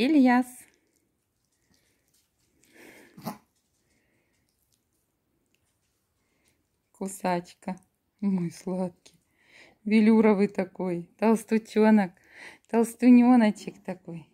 Ильяс. Кусачка. Мой сладкий. Велюровый такой. Толстучонок. Толстуненочек такой.